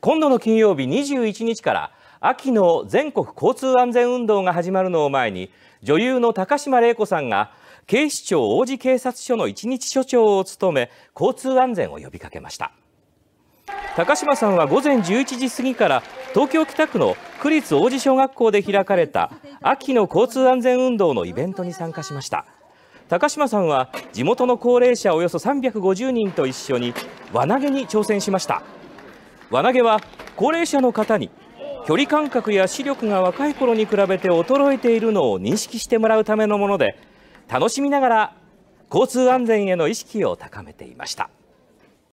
今度の金曜日21日から秋の全国交通安全運動が始まるのを前に女優の高島玲子さんが警視庁王子警察署の一日署長を務め交通安全を呼びかけました高島さんは午前11時過ぎから東京北区の区立王子小学校で開かれた秋の交通安全運動のイベントに参加しました高島さんは地元の高齢者およそ350人と一緒に輪投げに挑戦しました輪投げは高齢者の方に距離感覚や視力が若い頃に比べて衰えているのを認識してもらうためのもので楽しみながら交通安全への意識を高めていました。